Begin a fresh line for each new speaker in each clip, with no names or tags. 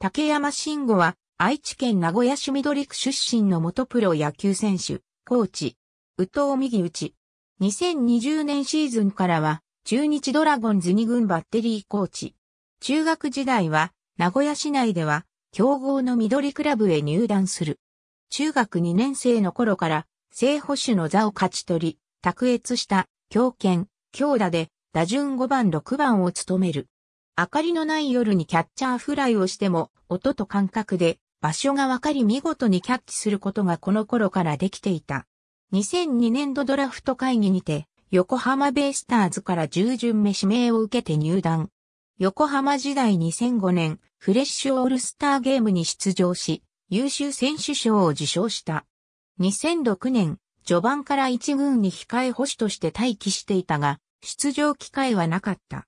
竹山慎吾は、愛知県名古屋市緑区出身の元プロ野球選手、コーチ、宇藤右内。2020年シーズンからは、中日ドラゴンズ2軍バッテリーコーチ。中学時代は、名古屋市内では、強豪の緑クラブへ入団する。中学2年生の頃から、正捕手の座を勝ち取り、卓越した、強肩、強打で、打順5番6番を務める。明かりのない夜にキャッチャーフライをしても、音と感覚で場所がわかり見事にキャッチすることがこの頃からできていた。2002年度ドラフト会議にて、横浜ベイスターズから10巡目指名を受けて入団。横浜時代2005年、フレッシュオールスターゲームに出場し、優秀選手賞を受賞した。2006年、序盤から一軍に控え捕手として待機していたが、出場機会はなかった。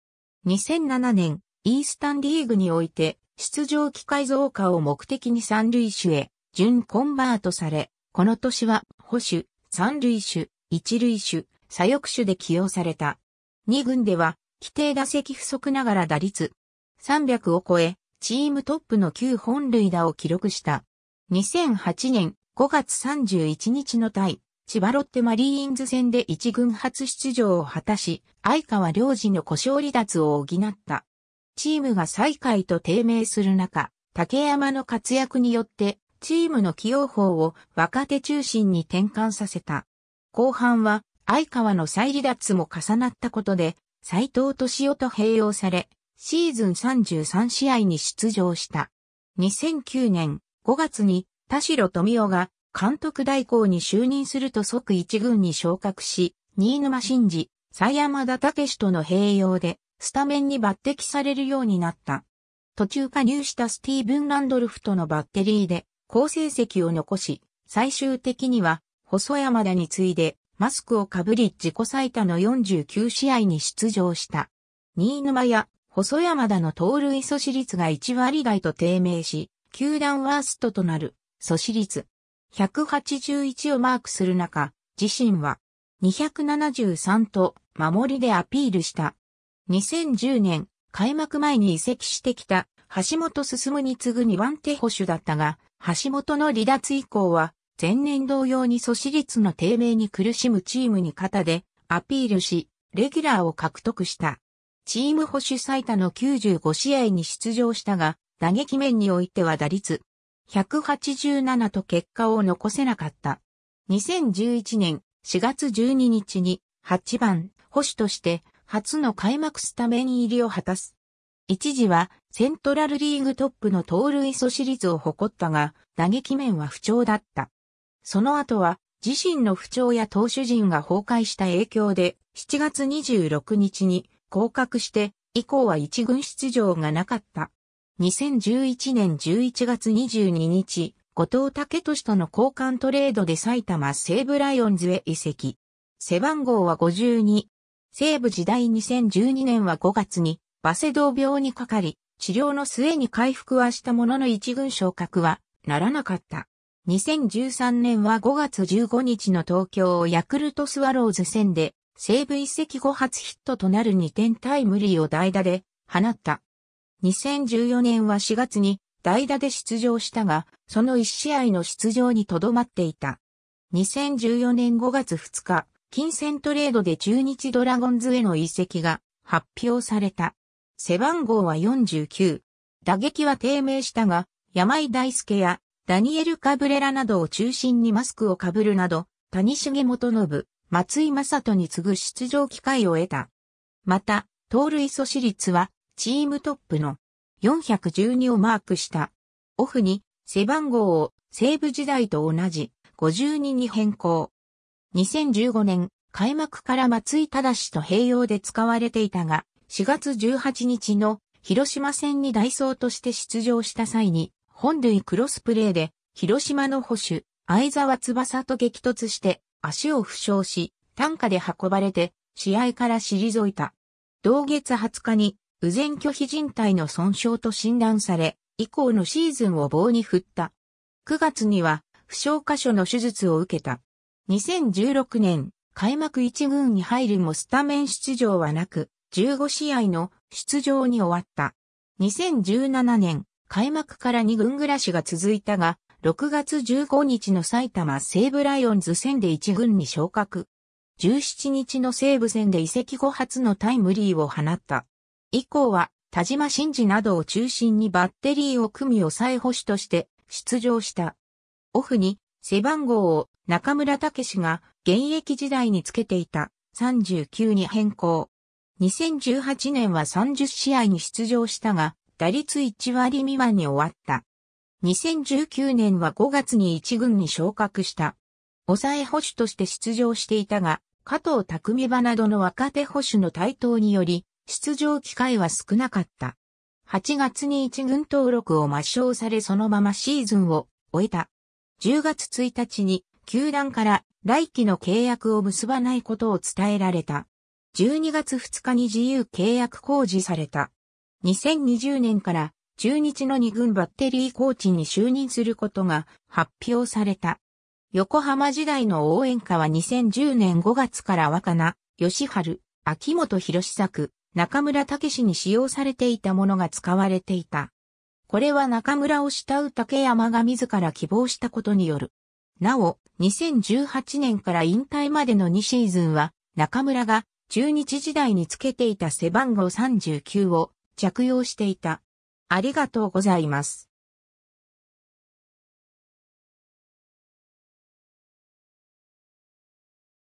2007年、イースタンリーグにおいて、出場機会増加を目的に三塁手へ、準コンバートされ、この年は、保守、三塁手、一塁手、左翼手で起用された。2軍では、規定打席不足ながら打率、300を超え、チームトップの9本塁打を記録した。2008年5月31日の対、千葉ロッテマリーンズ戦で一軍初出場を果たし、相川良二の故障離脱を補った。チームが最下位と低迷する中、竹山の活躍によって、チームの起用法を若手中心に転換させた。後半は、相川の再離脱も重なったことで、斎藤敏夫と併用され、シーズン33試合に出場した。2009年5月に田代富夫が監督代行に就任すると即一軍に昇格し、新沼真治、佐山田武史との併用で、スタメンに抜擢されるようになった。途中加入したスティーブン・ランドルフとのバッテリーで、好成績を残し、最終的には、細山田に次いで、マスクをかぶり自己最多の49試合に出場した。新沼や細山田の盗塁阻止率が1割台と低迷し、球団ワーストとなる、阻止率、181をマークする中、自身は273と守りでアピールした。2010年、開幕前に移籍してきた橋本進に次ぐ2番手保守だったが、橋本の離脱以降は、前年同様に阻止率の低迷に苦しむチームに肩でアピールし、レギュラーを獲得した。チーム保守最多の95試合に出場したが、打撃面においては打率187と結果を残せなかった。2011年4月12日に8番保守として初の開幕スタメン入りを果たす。一時はセントラルリーグトップの盗塁阻止率を誇ったが、打撃面は不調だった。その後は自身の不調や投手陣が崩壊した影響で、7月26日に降格して、以降は一軍出場がなかった。2011年11月22日、後藤武俊との交換トレードで埼玉西武ライオンズへ移籍。背番号は52。西武時代2012年は5月に、バセドウ病にかかり、治療の末に回復はしたものの一軍昇格はならなかった。2013年は5月15日の東京ヤクルトスワローズ戦で西武移籍後初ヒットとなる2点タイムリーを代打で放った。2014年は4月に代打で出場したが、その1試合の出場にとどまっていた。2014年5月2日、金銭トレードで中日ドラゴンズへの移籍が発表された。背番号は49。打撃は低迷したが、山井大輔やダニエル・カブレラなどを中心にマスクをかぶるなど、谷重元信、松井正人に次ぐ出場機会を得た。また、盗塁阻止率はチームトップの412をマークした。オフに背番号を西武時代と同じ52に変更。2015年開幕から松井正と併用で使われていたが、4月18日の広島戦にソ走として出場した際に、本塁クロスプレーで広島の保守、相沢翼と激突して足を負傷し、担架で運ばれて試合から退いた。同月20日に右前拒否人体の損傷と診断され、以降のシーズンを棒に振った。9月には、負傷箇所の手術を受けた。2016年、開幕1軍に入るもスタメン出場はなく、15試合の出場に終わった。2017年、開幕から2軍暮らしが続いたが、6月15日の埼玉西武ライオンズ戦で1軍に昇格。17日の西武戦で移籍後初のタイムリーを放った。以降は田島真治などを中心にバッテリーを組み抑え保守として出場した。オフに背番号を中村武が現役時代につけていた39に変更。2018年は30試合に出場したが、打率1割未満に終わった。2019年は5月に1軍に昇格した。抑え保守として出場していたが、加藤匠場などの若手保守の台頭により、出場機会は少なかった。8月に一軍登録を抹消されそのままシーズンを終えた。10月1日に球団から来季の契約を結ばないことを伝えられた。12月2日に自由契約公示された。2020年から中日の2軍バッテリーコーチに就任することが発表された。横浜時代の応援歌は2010年5月から若菜、吉春、秋元博作、中村武に使用されていたものが使われていた。これは中村を慕う竹山が自ら希望したことによる。なお、2018年から引退までの2シーズンは、中村が中日時代につけていた背番号39を着用していた。ありがとうございます。